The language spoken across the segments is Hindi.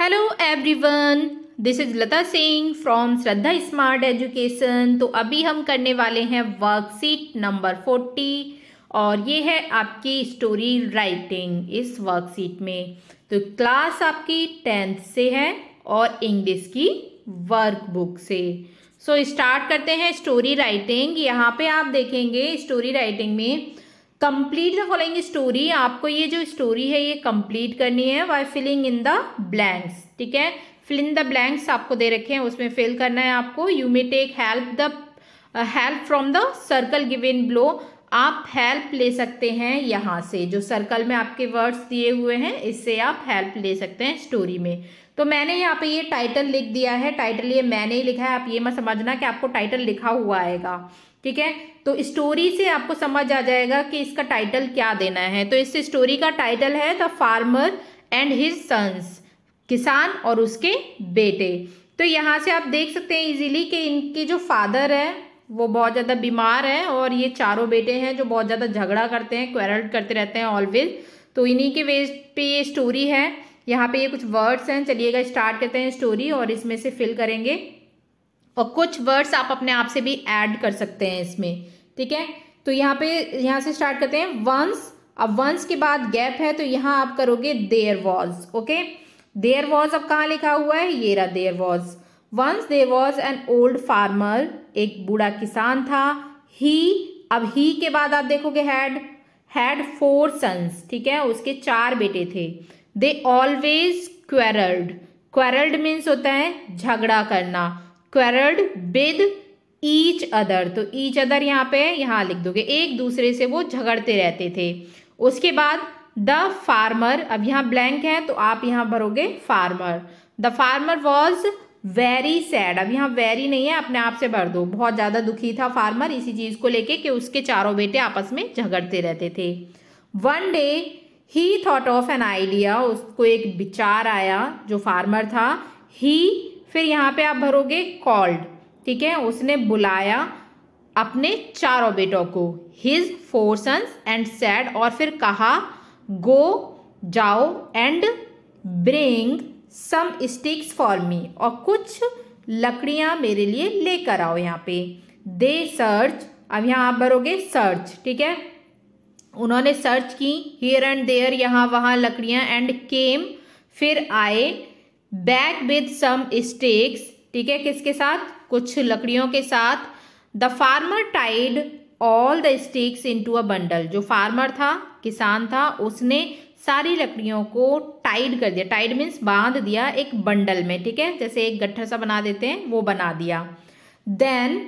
hello everyone this is Lata Singh from Shraddha smart education तो अभी हम करने वाले हैं वर्कशीट नंबर फोर्टी और ये है आपकी स्टोरी राइटिंग इस वर्कशीट में तो क्लास आपकी टेंथ से है और इंग्लिश की वर्कबुक से सो so, स्टार्ट करते हैं स्टोरी राइटिंग यहाँ पे आप देखेंगे स्टोरी राइटिंग में कंप्लीट द फॉलोइंग स्टोरी आपको ये जो स्टोरी है ये कंप्लीट करनी है by filling in the blanks ठीक है फिल इन द ब्लैंक्स आपको दे रखे हैं उसमें फिल करना है आपको you may take help the help from the circle given below आप हेल्प ले सकते हैं यहाँ से जो सर्कल में आपके वर्ड्स दिए हुए हैं इससे आप हेल्प ले सकते हैं स्टोरी में तो मैंने यहाँ पे ये टाइटल लिख दिया है टाइटल ये मैंने ही लिखा है आप ये मत समझना कि आपको टाइटल लिखा हुआ आएगा ठीक है तो स्टोरी से आपको समझ आ जाएगा कि इसका टाइटल क्या देना है तो इस स्टोरी का टाइटल है the farmer and his sons किसान और उसके बेटे तो यहाँ से आप देख सकते हैं इजीली कि इनके जो फादर है वो बहुत ज़्यादा बीमार है और ये चारों बेटे हैं जो बहुत ज़्यादा झगड़ा करते हैं क्वेरल करते रहते हैं ऑलवेज तो इन्हीं के वेज पे ये स्टोरी है यहाँ पे ये कुछ वर्ड्स हैं चलिएगा स्टार्ट करते हैं स्टोरी और इसमें से फिल करेंगे और कुछ वर्ड्स आप अपने आप से भी ऐड कर सकते हैं इसमें ठीक है तो यहाँ पे यहाँ से स्टार्ट करते हैं वंस अब वंस के बाद गैप है तो यहाँ आप करोगे there was okay there was अब कहाँ लिखा हुआ है ये रहा there was once there was an old farmer एक बूढ़ा किसान था ही अब ही के बाद आप देखोगे हैड हैड फोर सन्स ठीक है उसके चार बेटे थे दे ऑलवेज क्वेरल्ड क्वेरल्ड मीन्स होता है झगड़ा करना क्वेरड विद ईच अदर तो ईच अदर यहाँ पे यहाँ लिख दोगे एक दूसरे से वो झगड़ते रहते थे उसके बाद द फार्मर अब यहाँ ब्लैंक है तो आप यहाँ भरोगे farmer the farmer was very sad अब यहाँ वेरी नहीं है अपने आप से भर दो बहुत ज़्यादा दुखी था फार्मर इसी चीज़ को लेके कि उसके चारों बेटे आपस में झगड़ते रहते थे one day he thought of an idea उसको एक विचार आया जो फार्मर था ही फिर यहाँ पे आप भरोगे कॉल्ड ठीक है उसने बुलाया अपने चारों बेटों को his four sons and said और फिर कहा गो जाओ and bring some sticks for me और कुछ लकड़ियाँ मेरे लिए लेकर आओ यहाँ पे दे सर्च अब यहाँ आप भरोगे सर्च ठीक है उन्होंने सर्च की हियर एंड देयर यहाँ वहाँ लकड़ियाँ एंड केम फिर आए बैक विद सम स्टिक्स ठीक है किसके साथ कुछ लकड़ियों के साथ the farmer tied all the sticks to a bundle जो फार्मर था किसान था उसने सारी लकड़ियों को टाइड कर दिया टाइड मीन्स बांध दिया एक बंडल में ठीक है जैसे एक गट्ठर सा बना देते हैं वो बना दिया देन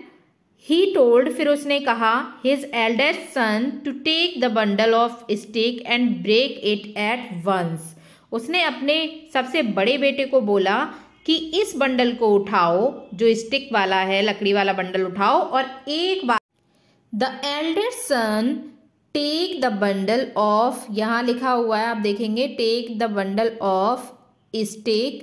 ही टोल्ड फिर उसने कहा his eldest son to take the bundle of stick and break it at once उसने अपने सबसे बड़े बेटे को बोला कि इस बंडल को उठाओ जो स्टिक वाला है लकड़ी वाला बंडल उठाओ और एक बार the elder son take the bundle of यहाँ लिखा हुआ है आप देखेंगे take the bundle of stick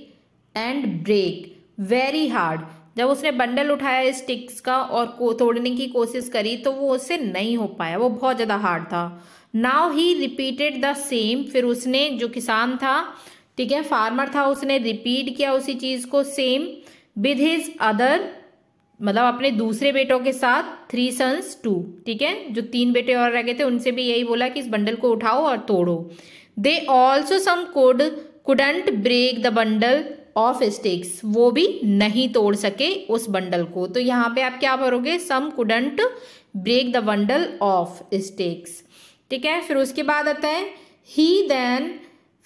and break very hard जब उसने बंडल उठाया स्टिक्स का और को तोड़ने की कोशिश करी तो वो उससे नहीं हो पाया वो बहुत ज़्यादा हार्ड था now he repeated the same फिर उसने जो किसान था ठीक है फार्मर था उसने रिपीट किया उसी चीज़ को सेम विद हिज अदर मतलब अपने दूसरे बेटों के साथ थ्री सन्स टू ठीक है जो तीन बेटे और रह गए थे उनसे भी यही बोला कि इस बंडल को उठाओ और तोड़ो they also some could couldn't break the bundle of sticks वो भी नहीं तोड़ सके उस बंडल को तो यहाँ पे आप क्या भरोगे some couldn't break the bundle of sticks ठीक है फिर उसके बाद आता है ही देन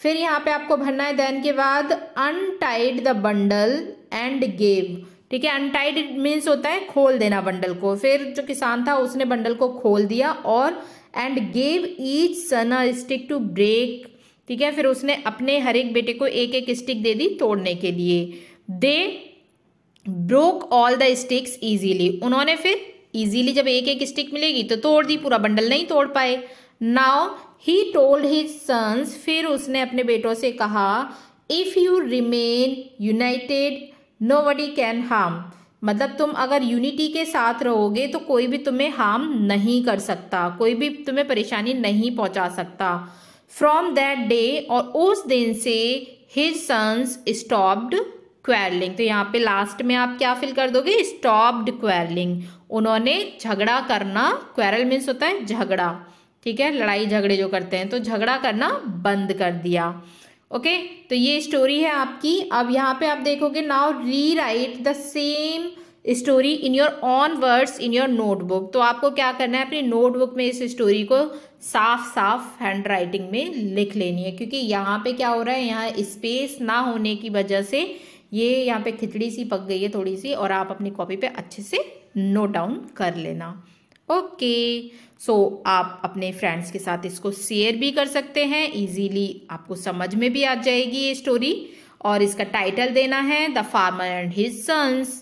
फिर यहाँ पे आपको भरना है देन के बाद untied the bundle and gave ठीक है अनटाइड मीन्स होता है खोल देना बंडल को फिर जो किसान था उसने बंडल को खोल दिया और and gave each son a stick to break ठीक है फिर उसने अपने हर एक बेटे को एक एक स्टिक दे दी तोड़ने के लिए they broke all the sticks easily उन्होंने फिर ईजीली जब एक एक स्टिक मिलेगी तो तोड़ दी पूरा बंडल नहीं तोड़ पाए now he told his sons फिर उसने अपने बेटों से कहा if you remain united nobody can harm मतलब तुम अगर यूनिटी के साथ रहोगे तो कोई भी तुम्हें हार्म नहीं कर सकता कोई भी तुम्हें परेशानी नहीं पहुंचा सकता फ्रॉम दैट डे और उस दिन से हिज सन्स स्टॉप्ड क्वेरलिंग तो यहाँ पे लास्ट में आप क्या फिल कर दोगे स्टॉप्ड क्वेरलिंग उन्होंने झगड़ा करना क्वेरल मीन्स होता है झगड़ा ठीक है लड़ाई झगड़े जो करते हैं तो झगड़ा करना बंद कर दिया ओके तो ये स्टोरी है आपकी अब यहाँ पे आप देखोगे now rewrite the same story in your own words in your notebook तो आपको क्या करना है अपनी नोटबुक में इस स्टोरी को साफ साफ हैंड राइटिंग में लिख लेनी है क्योंकि यहाँ पे क्या हो रहा है यहाँ स्पेस ना होने की वजह से ये यहाँ पे खिचड़ी सी पक गई है थोड़ी सी और आप अपनी कॉपी पे अच्छे से नोट डाउन कर लेना ओके सो so, आप अपने फ्रेंड्स के साथ इसको शेयर भी कर सकते हैं इजीली आपको समझ में भी आ जाएगी ये स्टोरी और इसका टाइटल देना है the farmer and his sons